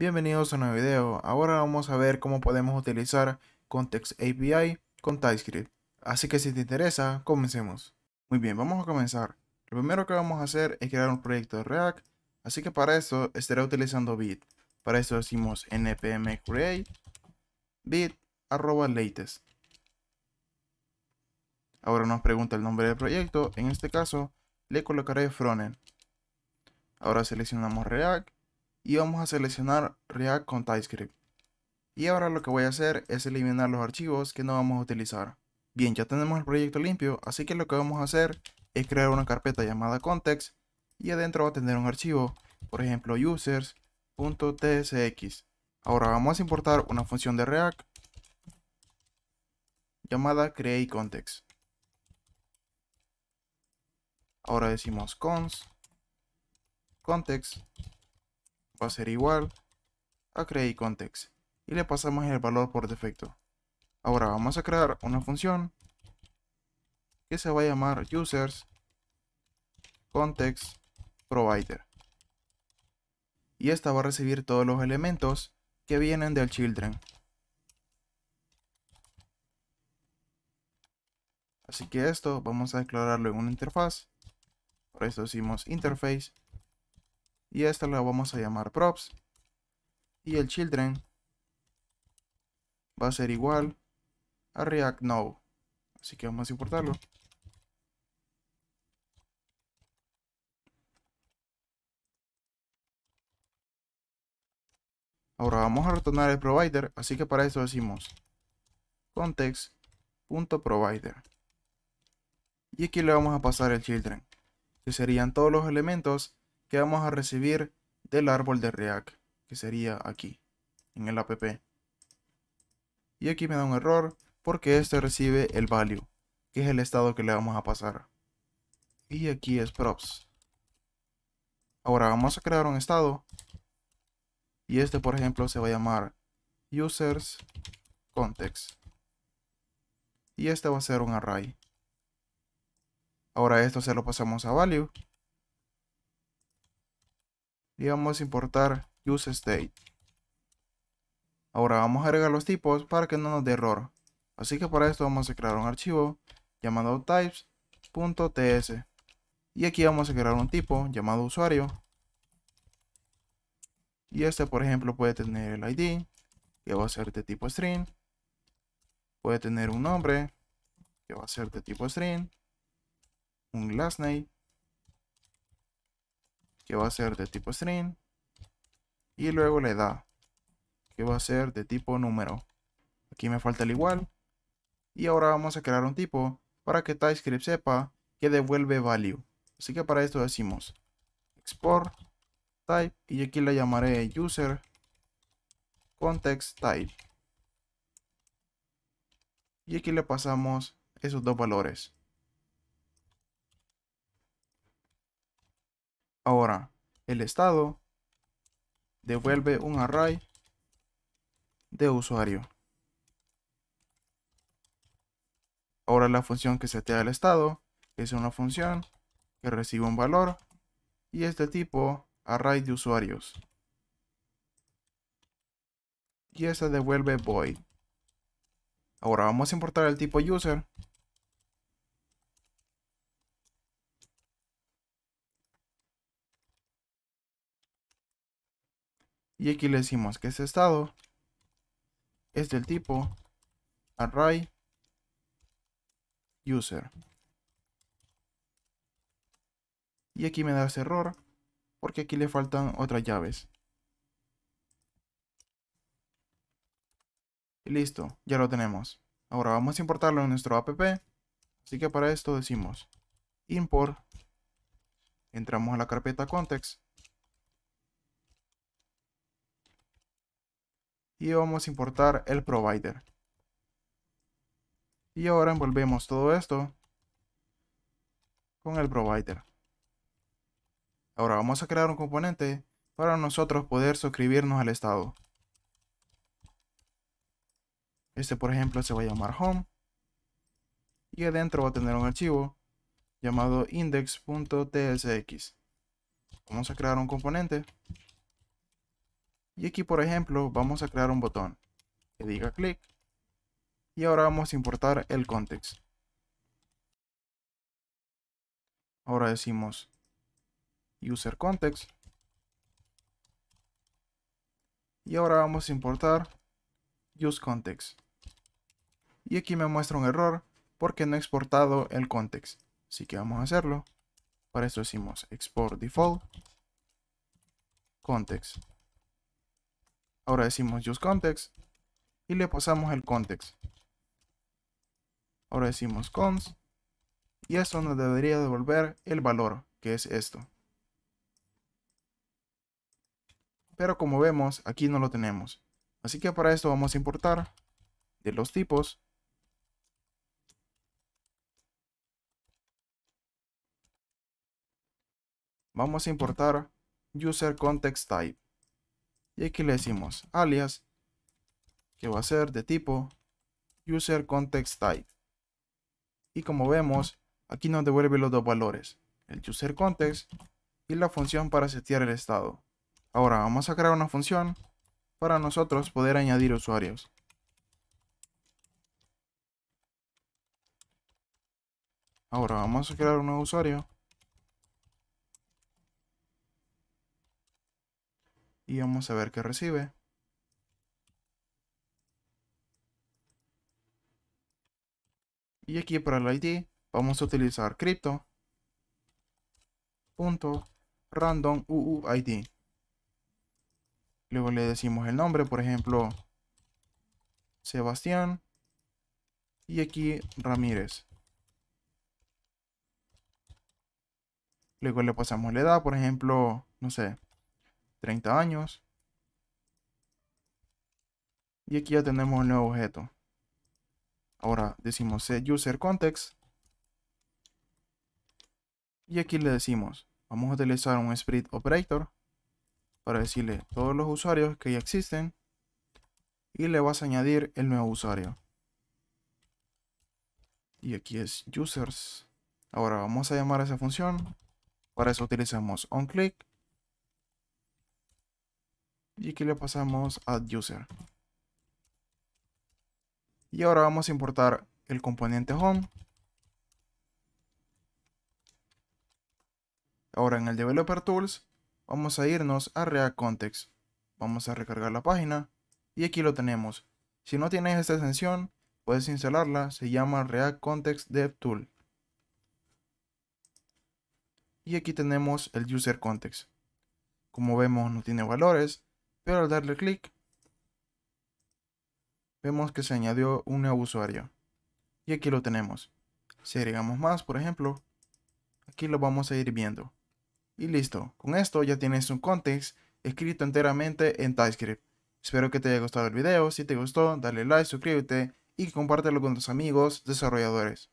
Bienvenidos a un nuevo video, ahora vamos a ver cómo podemos utilizar Context API con TypeScript, así que si te interesa, comencemos. Muy bien, vamos a comenzar. Lo primero que vamos a hacer es crear un proyecto de React, así que para eso estaré utilizando Bit. Para eso decimos npm create bit Ahora nos pregunta el nombre del proyecto, en este caso le colocaré frontend. Ahora seleccionamos React y vamos a seleccionar React con TypeScript. Y ahora lo que voy a hacer es eliminar los archivos que no vamos a utilizar. Bien, ya tenemos el proyecto limpio, así que lo que vamos a hacer es crear una carpeta llamada context y adentro va a tener un archivo, por ejemplo users.tsx. Ahora vamos a importar una función de React llamada createContext. Ahora decimos const context va a ser igual a createContext. y le pasamos el valor por defecto. Ahora vamos a crear una función que se va a llamar users context provider y esta va a recibir todos los elementos que vienen del children. Así que esto vamos a declararlo en una interfaz. Por esto decimos interface y esta la vamos a llamar props. Y el children va a ser igual a react now. Así que vamos a importarlo. Ahora vamos a retornar el provider, así que para eso decimos context.provider. Y aquí le vamos a pasar el children, que serían todos los elementos que vamos a recibir del árbol de React, que sería aquí, en el app. Y aquí me da un error porque este recibe el value, que es el estado que le vamos a pasar. Y aquí es props. Ahora vamos a crear un estado. Y este, por ejemplo, se va a llamar users context. Y este va a ser un array. Ahora esto se lo pasamos a value y vamos a importar useState. Ahora vamos a agregar los tipos para que no nos dé error. Así que para esto vamos a crear un archivo llamado types.ts. Y aquí vamos a crear un tipo llamado usuario. Y este por ejemplo puede tener el ID, que va a ser de tipo string. Puede tener un nombre, que va a ser de tipo string. Un last name, que va a ser de tipo string. Y luego le da, que va a ser de tipo número. Aquí me falta el igual. Y ahora vamos a crear un tipo para que TypeScript sepa que devuelve value. Así que para esto decimos export type y aquí le llamaré user context type. Y aquí le pasamos esos dos valores. Ahora, el estado devuelve un array de usuario. Ahora la función que setea el estado es una función que recibe un valor y este tipo array de usuarios. Y esta devuelve void. Ahora vamos a importar el tipo user Y aquí le decimos que ese estado es del tipo array user. Y aquí me da ese error porque aquí le faltan otras llaves. Y listo, ya lo tenemos. Ahora vamos a importarlo en nuestro app. Así que para esto decimos import. Entramos a la carpeta context y vamos a importar el provider. Y ahora envolvemos todo esto con el provider. Ahora vamos a crear un componente para nosotros poder suscribirnos al estado. Este por ejemplo se va a llamar home. Y adentro va a tener un archivo llamado index.tsx. Vamos a crear un componente y aquí, por ejemplo, vamos a crear un botón que diga clic. Y ahora vamos a importar el context. Ahora decimos user context. Y ahora vamos a importar use context. Y aquí me muestra un error porque no he exportado el context. Así que vamos a hacerlo. Para esto decimos export default context. Ahora decimos use context y le pasamos el context. Ahora decimos cons y esto nos debería devolver el valor, que es esto. Pero como vemos, aquí no lo tenemos. Así que para esto vamos a importar de los tipos vamos a importar user context type y aquí le decimos alias, que va a ser de tipo user context type. Y como vemos, aquí nos devuelve los dos valores, el user context y la función para setear el estado. Ahora vamos a crear una función para nosotros poder añadir usuarios. Ahora vamos a crear un nuevo usuario y vamos a ver qué recibe. Y aquí para el ID vamos a utilizar crypto Luego le decimos el nombre, por ejemplo, Sebastián. Y aquí Ramírez. Luego le pasamos la edad, por ejemplo, no sé, 30 años. Y aquí ya tenemos el nuevo objeto. Ahora decimos set user context. Y aquí le decimos, vamos a utilizar un split operator para decirle todos los usuarios que ya existen y le vas a añadir el nuevo usuario. Y aquí es users. Ahora vamos a llamar a esa función. Para eso utilizamos onClick y aquí le pasamos add user. Y ahora vamos a importar el componente home. Ahora en el developer tools vamos a irnos a React Context. Vamos a recargar la página y aquí lo tenemos. Si no tienes esta extensión, puedes instalarla, se llama React Context Dev Tool. Y aquí tenemos el user context. Como vemos no tiene valores, pero al darle clic vemos que se añadió un nuevo usuario y aquí lo tenemos si agregamos más por ejemplo aquí lo vamos a ir viendo y listo con esto ya tienes un context escrito enteramente en TypeScript espero que te haya gustado el video si te gustó dale like suscríbete y compártelo con tus amigos desarrolladores